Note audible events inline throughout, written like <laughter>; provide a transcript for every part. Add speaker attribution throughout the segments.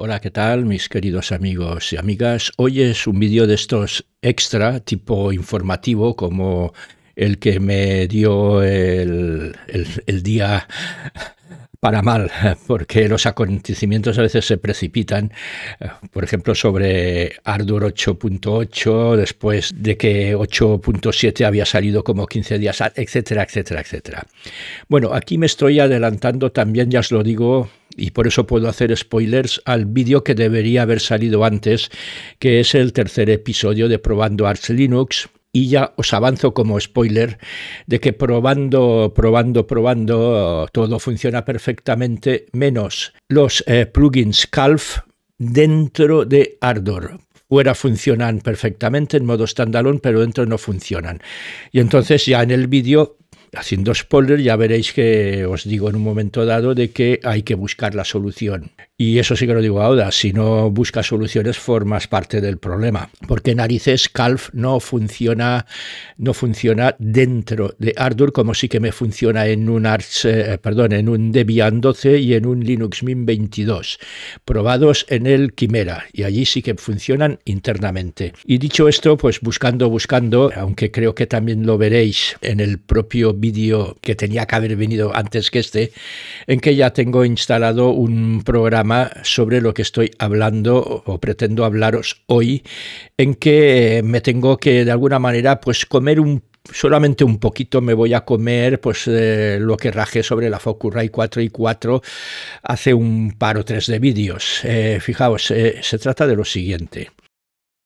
Speaker 1: Hola, ¿qué tal mis queridos amigos y amigas? Hoy es un vídeo de estos extra, tipo informativo, como el que me dio el, día para mal, porque los acontecimientos a veces se precipitan, por ejemplo, sobre Ardour 8.8, después de que 8.7 había salido como 15 días, etcétera, etcétera, etcétera. Bueno, aquí me estoy adelantando también, ya os lo digo, y por eso puedo hacer spoilers al vídeo que debería haber salido antes, que es el tercer episodio de Probando Arch Linux, y ya os avanzo como spoiler de que probando, probando, probando, todo funciona perfectamente, menos los eh, plugins Calf dentro de Ardor. Fuera funcionan perfectamente en modo standalone, pero dentro no funcionan. Y entonces ya en el vídeo haciendo spoilers ya veréis que os digo en un momento dado de que hay que buscar la solución. Y eso sí que lo digo ahora, si no buscas soluciones formas parte del problema, porque narices Calf no funciona no funciona dentro de Ardour como sí que me funciona en un Arch, eh, perdón, en un Debian 12 y en un Linux Mint 22, probados en el Quimera y allí sí que funcionan internamente. Y dicho esto, pues buscando buscando, aunque creo que también lo veréis en el propio vídeo que tenía que haber venido antes que este, en que ya tengo instalado un programa sobre lo que estoy hablando o pretendo hablaros hoy, en que eh, me tengo que de alguna manera pues comer un solamente un poquito me voy a comer pues eh, lo que rajé sobre la y 4 y 4 hace un par o tres de vídeos. Eh, fijaos, se trata de lo siguiente.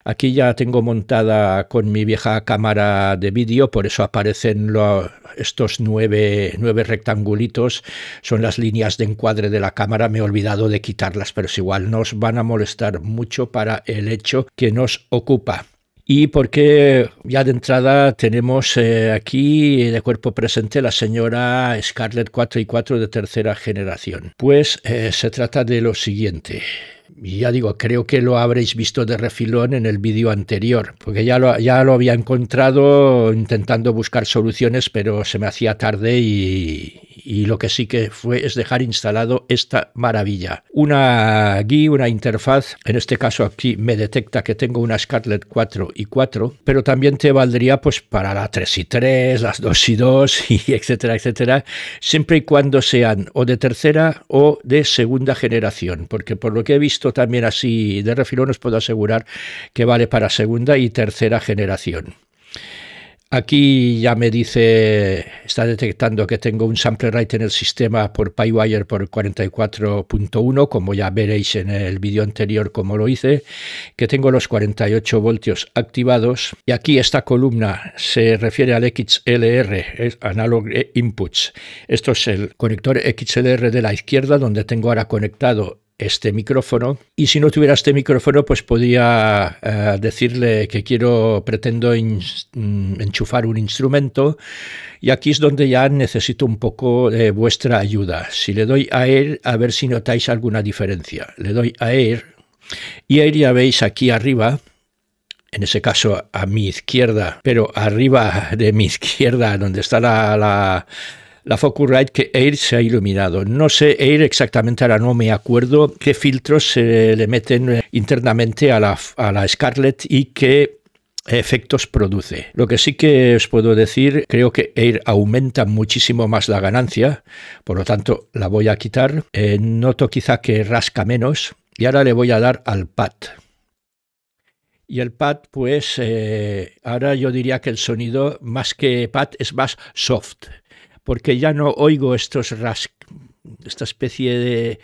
Speaker 1: Aquí ya tengo montada con mi vieja cámara de vídeo, por eso aparecen estos nueve, nueve, rectangulitos, son las líneas de encuadre de la cámara, me he olvidado de quitarlas, pero es igual, nos van a molestar mucho para el hecho que nos ocupa. Y porque ya de entrada tenemos eh, aquí de cuerpo presente la señora Scarlett 4 y 4 de tercera generación. Pues eh, se trata de lo siguiente y ya digo, creo que lo habréis visto de refilón en el vídeo anterior, porque ya lo, ya lo había encontrado intentando buscar soluciones, pero se me hacía tarde y, lo que sí que fue es dejar instalado esta maravilla. Una GUI, una interfaz, en este caso aquí me detecta que tengo una Scarlett 4 y 4, pero también te valdría pues para la 3 y 3, las 2 y 2, <laughs> y etcétera, etcétera, siempre y cuando sean o de tercera o de segunda generación, porque por lo que he visto también así de refilón os puedo asegurar que vale para segunda y tercera generación. Aquí ya me dice, está detectando que tengo un sample rate en el sistema por PyWire por 44.1, como ya veréis en el vídeo anterior como lo hice, que tengo los 48 voltios activados. Y aquí esta columna se refiere al XLR, Analog Inputs. Esto es el conector XLR de la izquierda, donde tengo ahora conectado este micrófono y si no tuviera este micrófono pues podía eh, decirle que quiero pretendo mm, enchufar un instrumento y aquí es donde ya necesito un poco de vuestra ayuda si le doy a él a ver si notáis alguna diferencia le doy a él y ahí ya veis aquí arriba en ese caso a mi izquierda pero arriba de mi <laughs> izquierda donde está la la Focusrite que Air se ha iluminado. No sé, Air exactamente ahora no me acuerdo qué filtros se le meten eh, internamente a la, a Scarlett y qué efectos produce. Lo que sí que os puedo decir, creo que Air aumenta muchísimo más la ganancia, por lo tanto la voy a quitar. Eh, noto quizá que rasca menos y ahora le voy a dar al pad. Y el pad, pues eh, ahora yo diría que el sonido más que pad es más soft porque ya no oigo estos ras, esta especie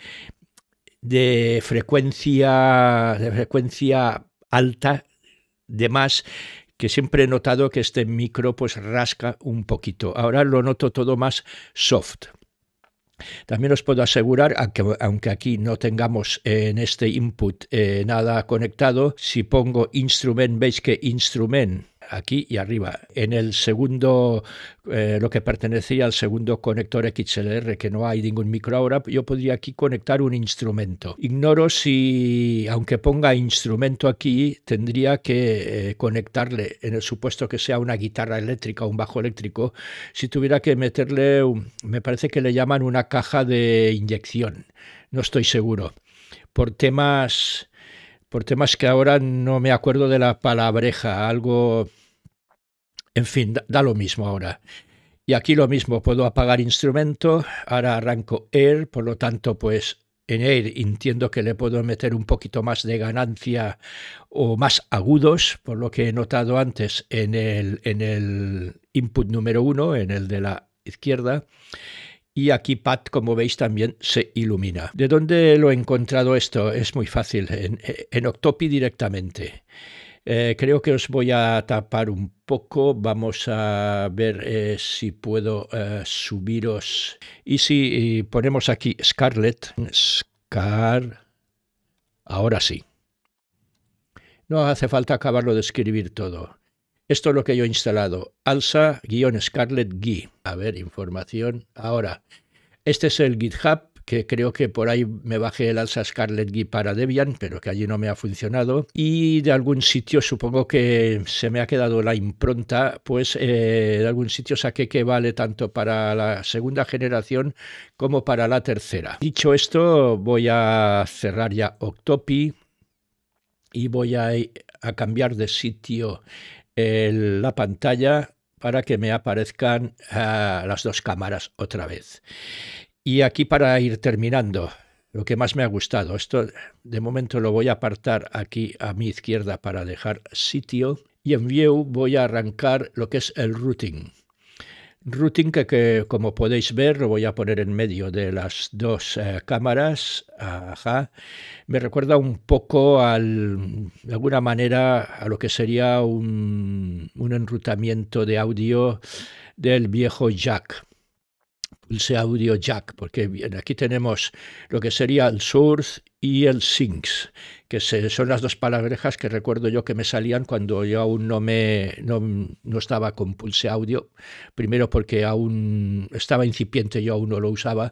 Speaker 1: de, frecuencia, de frecuencia alta de más que siempre he notado que este micro pues, rasca un poquito. Ahora lo noto todo más soft. También os puedo asegurar, aunque aquí no tengamos en este input eh, nada conectado, si pongo instrument, veis que instrument aquí y arriba. En el segundo, eh, lo que pertenecía al segundo conector XLR, que no hay ningún micro ahora, yo podría aquí conectar un instrumento. Ignoro si, aunque ponga instrumento aquí, tendría que eh, conectarle, en el supuesto que sea una guitarra eléctrica o un bajo eléctrico, si tuviera que meterle, me parece que le llaman una caja de inyección, no estoy seguro. Por temas por temas que ahora no me acuerdo de la palabreja, algo en fin, da, lo mismo ahora. Y aquí lo mismo, puedo apagar instrumento, ahora arranco Air, por lo tanto, pues en Air entiendo que le puedo meter un poquito más de ganancia o más agudos, por lo que he notado antes en el, en el input número uno, en el de la izquierda. Y aquí Pat, como veis, también se ilumina. ¿De dónde lo he encontrado esto? Es muy fácil, en Octopi directamente. Eh, creo que os voy a tapar un poco. Vamos a ver eh, si puedo eh, subiros. Y si ponemos aquí Scarlet, Scar. Ahora sí. No hace falta acabarlo de escribir todo. Esto es lo que yo he instalado. Alsa-Scarlet-Gui. A ver, información. Ahora, este es el GitHub que creo que por ahí me bajé el Alsa Scarlet Gui para Debian, pero que allí no me ha funcionado. Y de algún sitio, supongo que se me ha quedado la impronta, pues eh, de algún sitio saqué que vale tanto para la segunda generación como para la tercera. Dicho esto, voy a cerrar ya Octopi y voy a, cambiar de sitio eh, la pantalla para que me aparezcan ah, las dos cámaras otra vez. Y aquí para ir terminando, lo que más me ha gustado, esto de momento lo voy a apartar aquí a mi izquierda para dejar sitio y en View voy a arrancar lo que es el routing. Routing que, como podéis ver lo voy a poner en medio de las dos eh, cámaras. Me recuerda un poco al, de alguna manera a lo que sería un, un enrutamiento de audio del viejo jack Pulse audio jack, porque bien, aquí tenemos lo que sería el source y el sinks, que son las dos palabrejas que recuerdo yo que me salían cuando yo aún no, me, no, estaba con Pulse Audio, primero porque aún estaba incipiente, yo aún no lo usaba,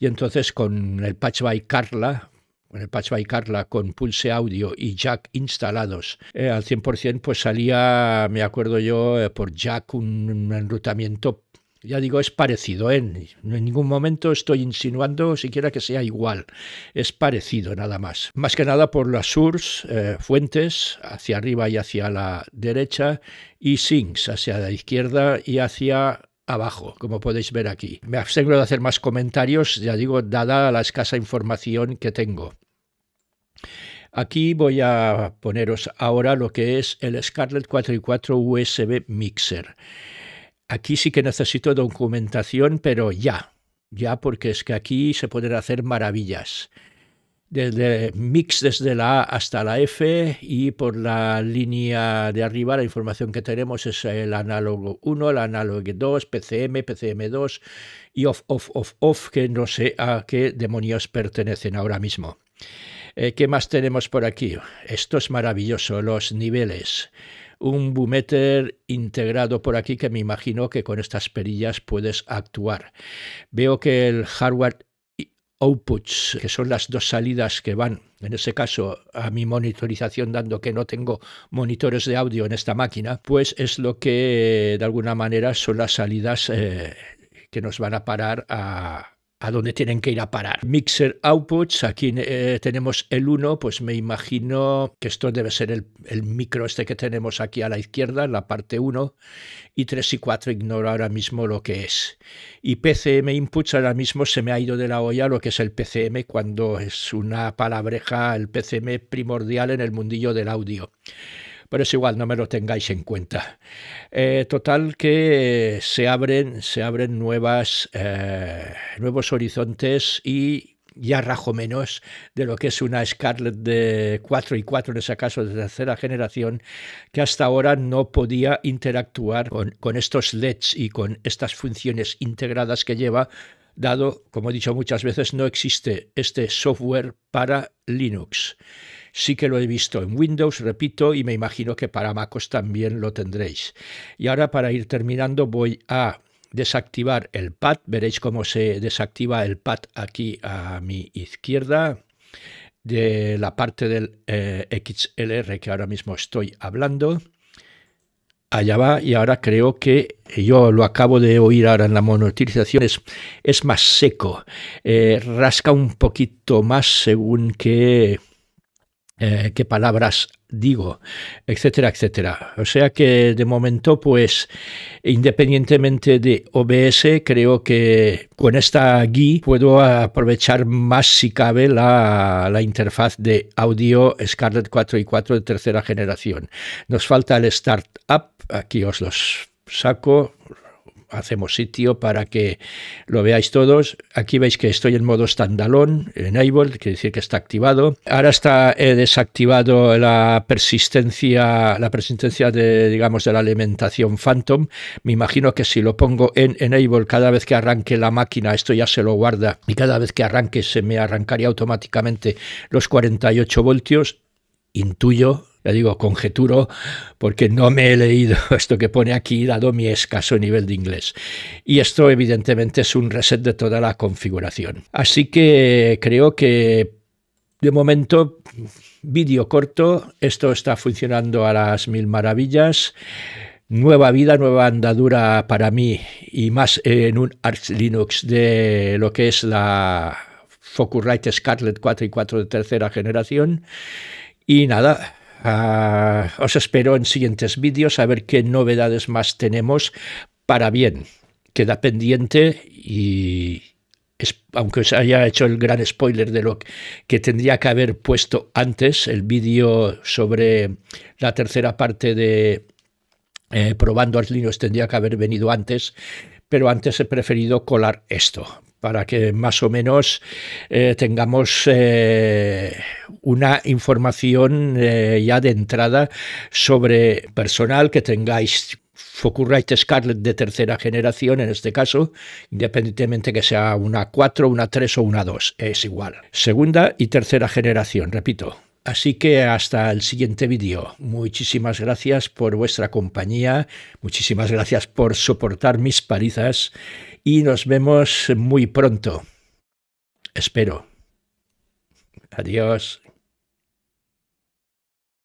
Speaker 1: y entonces con el patch by Carla, con el patch by Carla, con Pulse Audio y Jack instalados eh, al 100%, pues salía, me acuerdo yo, eh, por Jack un enrutamiento ya digo, es parecido, ¿eh? en ningún momento estoy insinuando siquiera que sea igual, es parecido nada más. Más que nada por las SURS, eh, fuentes, hacia arriba y hacia la derecha, y sinks, hacia la izquierda y hacia abajo, como podéis ver aquí. Me abstengo de hacer más comentarios, ya digo, dada la escasa información que tengo. Aquí voy a poneros ahora lo que es el Scarlett 4 y 4 USB Mixer. Aquí sí que necesito documentación, pero ya, ya porque es que aquí se pueden hacer maravillas. Desde mix desde la A hasta la F y por la línea de arriba la información que tenemos es el análogo 1, el análogo 2, PCM, PCM2 y off, off, off, off, que no sé a qué demonios pertenecen ahora mismo. Eh, ¿Qué más tenemos por aquí? Esto es maravilloso, los niveles un boometer integrado por aquí que me imagino que con estas perillas puedes actuar. Veo que el hardware outputs, que son las dos salidas que van, en ese caso, a mi monitorización, dando que no tengo monitores de audio en esta máquina, pues es lo que de alguna manera son las salidas eh, que nos van a parar a, a dónde tienen que ir a parar. Mixer outputs, aquí eh, tenemos el 1, pues me imagino que esto debe ser el, el, micro este que tenemos aquí a la izquierda, en la parte 1, y 3 y 4 ignoro ahora mismo lo que es. Y PCM inputs ahora mismo se me ha ido de la olla lo que es el PCM cuando es una palabreja, el PCM primordial en el mundillo del audio pero es igual, no me lo tengáis en cuenta. Eh, total que eh, se abren, se abren nuevas, eh, nuevos horizontes y ya rajo menos de lo que es una Scarlett de 4 y 4, en ese caso de tercera generación, que hasta ahora no podía interactuar con, con estos LEDs y con estas funciones integradas que lleva, dado, como he dicho muchas veces, no existe este software para Linux sí que lo he visto en Windows, repito, y me imagino que para MacOS también lo tendréis. Y ahora para ir terminando voy a desactivar el pad, veréis cómo se desactiva el pad aquí a mi izquierda de la parte del eh, XLR que ahora mismo estoy hablando. Allá va y ahora creo que yo lo acabo de oír ahora en la monotilización, es, es más seco, eh, rasca un poquito más según que eh, qué palabras digo, etcétera, etcétera. O sea que de momento, pues, independientemente de OBS, creo que con esta guía puedo aprovechar más, si cabe, la, la, interfaz de audio Scarlett 4 y 4 de tercera generación. Nos falta el Startup, aquí os los saco, hacemos sitio para que lo veáis todos. Aquí veis que estoy en modo standalone, enable, quiere decir que está activado. Ahora está eh, desactivado la persistencia, la persistencia de, digamos, de la alimentación Phantom. Me imagino que si lo pongo en enable cada vez que arranque la máquina, esto ya se lo guarda y cada vez que arranque se me arrancaría automáticamente los 48 voltios intuyo ya digo, conjeturo porque no me he leído <laughs> esto que pone aquí, dado mi escaso nivel de inglés. Y esto evidentemente es un reset de toda la configuración. Así que creo que de momento, vídeo corto, esto está funcionando a las mil maravillas. Nueva vida, nueva andadura para mí y más en un Arch Linux de lo que es la Focusrite Scarlett 4 y 4 de tercera generación. Y nada, Ah, os espero en siguientes vídeos a ver qué novedades más tenemos para bien. Queda pendiente y aunque os haya hecho el gran spoiler de lo que tendría que haber puesto antes, el vídeo sobre la tercera parte de eh, probando Arduino tendría que haber venido antes, pero antes he preferido colar esto para que más o menos eh, tengamos eh, una información eh, ya de entrada sobre personal que tengáis Focusrite Scarlett de tercera generación, en este caso, independientemente que sea una 4, una 3 o una 2, es igual. Segunda y tercera generación, repito. Así que hasta el siguiente vídeo. Muchísimas gracias por vuestra compañía, muchísimas gracias por soportar mis parizas y nos vemos muy pronto. Espero. Adiós.